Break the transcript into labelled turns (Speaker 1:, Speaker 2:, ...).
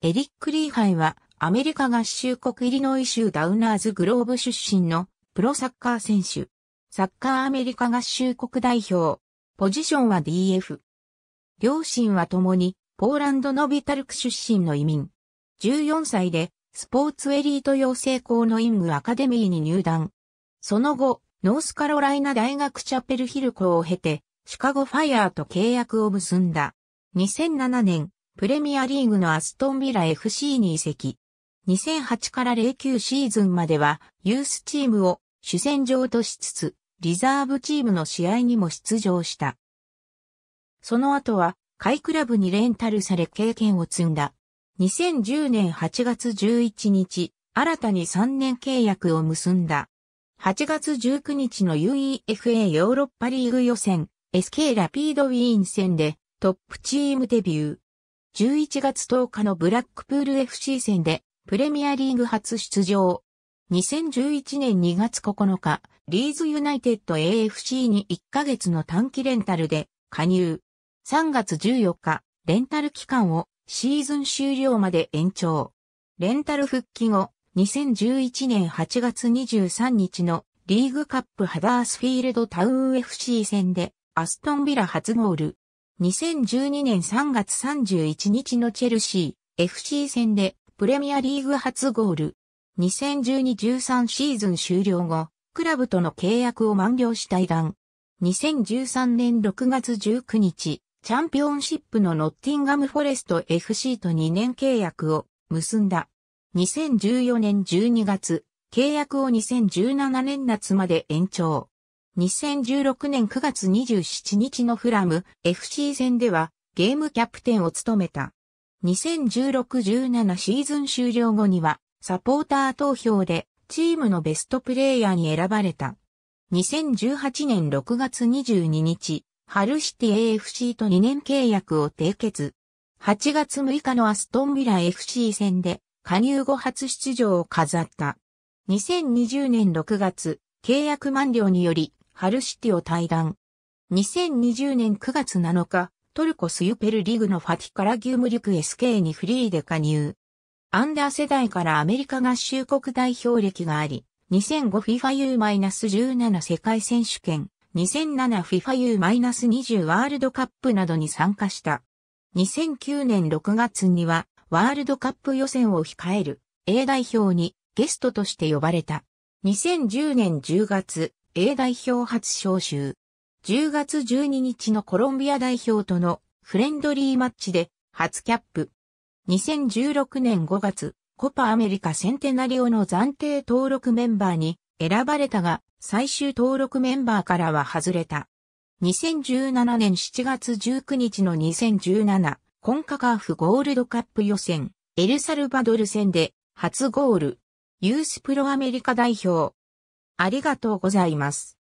Speaker 1: エリック・リーハイはアメリカ合衆国イリノイ州ダウナーズグローブ出身のプロサッカー選手。サッカーアメリカ合衆国代表。ポジションは DF。両親は共にポーランドのビタルク出身の移民。14歳でスポーツエリート養成校のイングアカデミーに入団。その後、ノースカロライナ大学チャペルヒル校を経て、シカゴファイアーと契約を結んだ。2007年、プレミアリーグのアストンビラ FC に移籍。2008から09シーズンまでは、ユースチームを主戦場としつつ、リザーブチームの試合にも出場した。その後は、カイクラブにレンタルされ経験を積んだ。2010年8月11日、新たに3年契約を結んだ。8月19日の UEFA ヨーロッパリーグ予選、SK ラピードウィーン戦でトップチームデビュー。11月10日のブラックプール FC 戦でプレミアリーグ初出場。2011年2月9日、リーズユナイテッド AFC に1ヶ月の短期レンタルで加入。3月14日、レンタル期間をシーズン終了まで延長。レンタル復帰後、2011年8月23日のリーグカップハバースフィールドタウン FC 戦でアストンビラ初ゴール。2012年3月31日のチェルシー FC 戦でプレミアリーグ初ゴール。2012-13シーズン終了後、クラブとの契約を満了したイラン。2013年6月19日、チャンピオンシップのノッティンガムフォレスト FC と2年契約を結んだ。2014年12月、契約を2017年夏まで延長。2016年9月27日のフラム FC 戦ではゲームキャプテンを務めた。2016-17シーズン終了後にはサポーター投票でチームのベストプレイヤーに選ばれた。2018年6月22日、ハルシティ AFC と2年契約を締結。8月6日のアストンビラ FC 戦で加入後初出場を飾った。2020年6月、契約満了によりハルシティを退団。2020年9月7日、トルコスユペルリグのファティカラギュムリュク SK にフリーで加入。アンダー世代からアメリカ合衆国代表歴があり、2005FIFAU-17 世界選手権、2007FIFAU-20 ワールドカップなどに参加した。2009年6月には、ワールドカップ予選を控える A 代表にゲストとして呼ばれた。2010年10月、A 代表初招集。10月12日のコロンビア代表とのフレンドリーマッチで初キャップ。2016年5月、コパアメリカセンテナリオの暫定登録メンバーに選ばれたが、最終登録メンバーからは外れた。2017年7月19日の2017コンカカーフゴールドカップ予選エルサルバドル戦で初ゴール。ユースプロアメリカ代表ありがとうございます。